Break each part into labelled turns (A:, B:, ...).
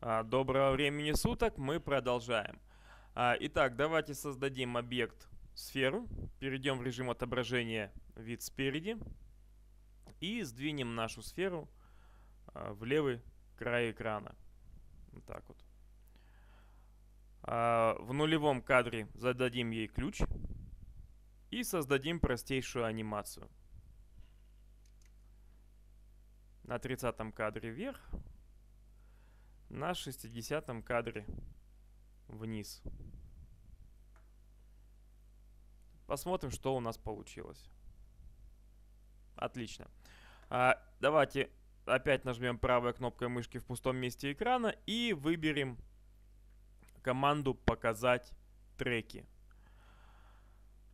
A: А, Доброго времени суток, мы продолжаем. А, итак, давайте создадим объект сферу, перейдем в режим отображения вид спереди и сдвинем нашу сферу а, в левый край экрана. Вот так вот. В нулевом кадре зададим ей ключ и создадим простейшую анимацию. На 30 кадре вверх, на 60 кадре вниз. Посмотрим, что у нас получилось. Отлично. А, давайте опять нажмем правой кнопкой мышки в пустом месте экрана и выберем команду «Показать треки».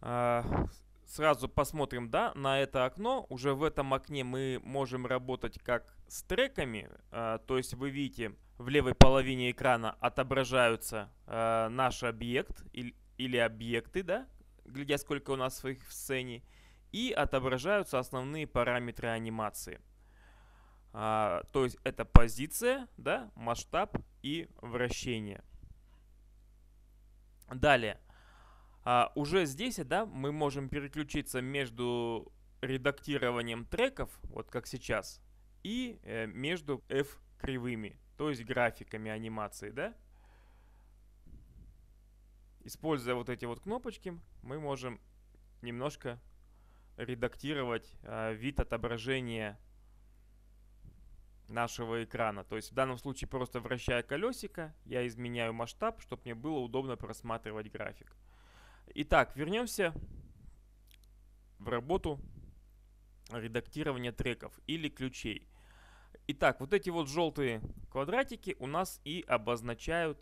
A: А, сразу посмотрим, да, на это окно. Уже в этом окне мы можем работать как с треками, а, то есть вы видите в левой половине экрана отображаются э, наш объект или, или объекты, да, глядя сколько у нас их в сцене, и отображаются основные параметры анимации. А, то есть это позиция, да, масштаб и вращение. Далее. А, уже здесь да, мы можем переключиться между редактированием треков, вот как сейчас, и э, между F-кривыми то есть графиками анимации, да? Используя вот эти вот кнопочки, мы можем немножко редактировать э, вид отображения нашего экрана. То есть в данном случае просто вращая колесико, я изменяю масштаб, чтобы мне было удобно просматривать график. Итак, вернемся в работу редактирования треков или ключей. Итак, вот эти вот желтые квадратики у нас и обозначают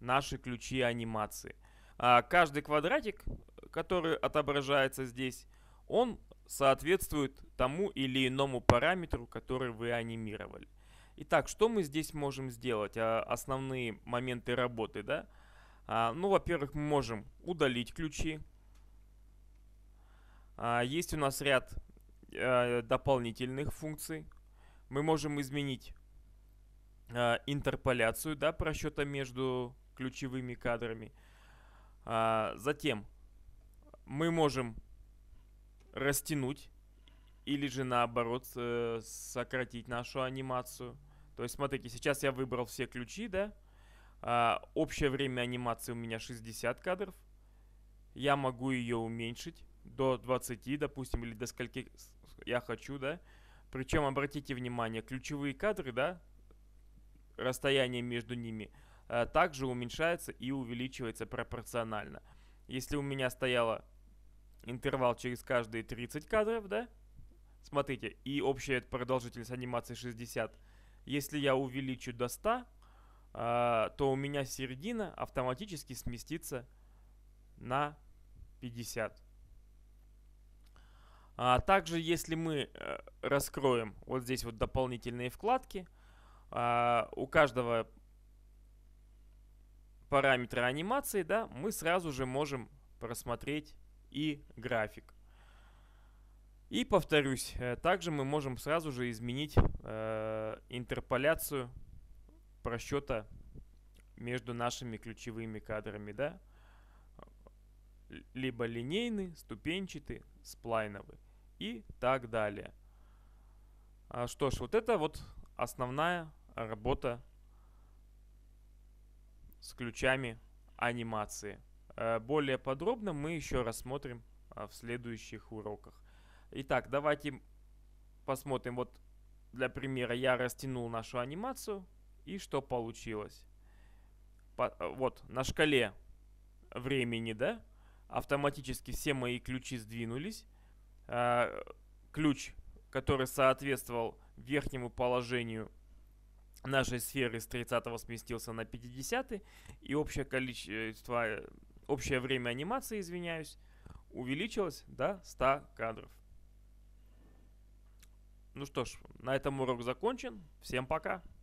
A: наши ключи анимации. А каждый квадратик, который отображается здесь, он соответствует тому или иному параметру, который вы анимировали. Итак, что мы здесь можем сделать? А, основные моменты работы, да? А, ну, во-первых, мы можем удалить ключи. А, есть у нас ряд э, дополнительных функций мы можем изменить э, интерполяцию, да, просчета между ключевыми кадрами. А, затем мы можем растянуть или же наоборот э, сократить нашу анимацию. То есть смотрите, сейчас я выбрал все ключи, да? А, общее время анимации у меня 60 кадров. Я могу ее уменьшить до 20, допустим, или до скольки я хочу, да? Причем, обратите внимание, ключевые кадры, да, расстояние между ними, э, также уменьшается и увеличивается пропорционально. Если у меня стояло интервал через каждые 30 кадров, да, смотрите, и общая продолжительность анимации 60, если я увеличу до 100, э, то у меня середина автоматически сместится на 50. А также, если мы э, раскроем вот здесь вот дополнительные вкладки, а, у каждого параметра анимации, да, мы сразу же можем просмотреть и график. И повторюсь, э, также мы можем сразу же изменить э, интерполяцию просчета между нашими ключевыми кадрами, да, либо линейный, ступенчатый, сплайновый и так далее. А, что ж, вот это вот основная работа с ключами анимации. Э, более подробно мы еще рассмотрим а, в следующих уроках. Итак, давайте посмотрим. Вот для примера я растянул нашу анимацию и что получилось. По, э, вот на шкале времени, да, автоматически все мои ключи сдвинулись. А, ключ, который соответствовал верхнему положению нашей сферы с 30 сместился на 50 и общее количество, общее время анимации, извиняюсь, увеличилось до 100 кадров. Ну что ж, на этом урок закончен. Всем пока!